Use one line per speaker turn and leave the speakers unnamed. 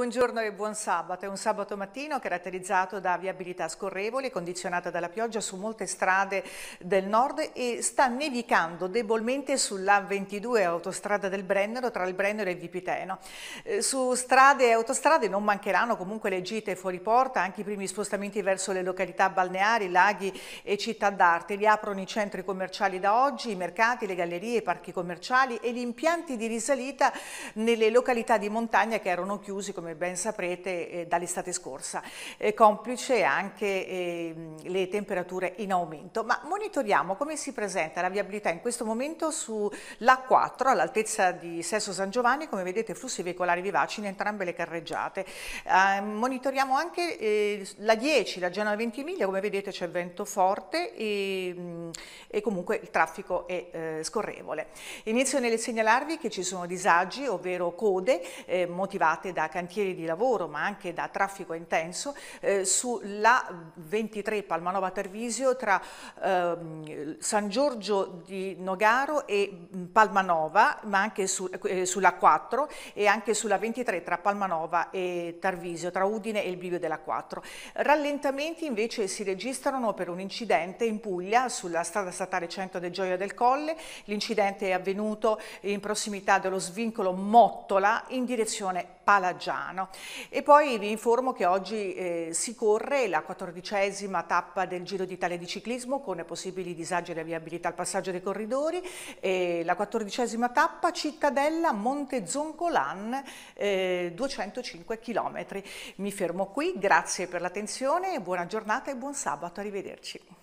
Buongiorno e buon sabato. È un sabato mattino caratterizzato da viabilità scorrevole, condizionata dalla pioggia su molte strade del nord e sta nevicando debolmente sulla 22 autostrada del Brennero tra il Brennero e il Vipiteno. Eh, su strade e autostrade non mancheranno comunque le gite fuori porta, anche i primi spostamenti verso le località balneari, laghi e città d'arte. Li aprono i centri commerciali da oggi, i mercati, le gallerie, i parchi commerciali e gli impianti di risalita nelle località di montagna che erano chiusi come come ben saprete, eh, dall'estate scorsa, eh, complice anche ehm, le temperature in aumento. Ma monitoriamo come si presenta la viabilità in questo momento sull'A4 all'altezza di Sesso San Giovanni, come vedete flussi veicolari vivaci in entrambe le carreggiate. Ehm, monitoriamo anche eh, la 10, la Genova 20 Miglia, come vedete c'è vento forte e, mm, e, comunque il traffico è scorrevole. Inizio nel segnalarvi che ci sono disagi, ovvero code motivate da cantieri cantieri di lavoro ma anche da traffico intenso eh, sulla 23 Palmanova Tarvisio tra eh, San Giorgio di Nogaro e mm, Palmanova ma anche su, eh, eh sulla 4 e anche sulla 23 tra Palmanova e Tarvisio tra Udine e il bivio della 4. Rallentamenti invece si registrano per un incidente in Puglia sulla strada statale 100 del Gioia del Colle l'incidente è avvenuto in prossimità dello svincolo Mottola in direzione Palagiana Milano. E poi vi informo che oggi eh, si corre la quattordicesima tappa del Giro d'Italia di ciclismo con possibili disagi di viabilità al passaggio dei corridori. E la quattordicesima tappa Cittadella Montezoncolan, eh, 205 km. Mi fermo qui, grazie per l'attenzione, buona giornata e buon sabato, arrivederci.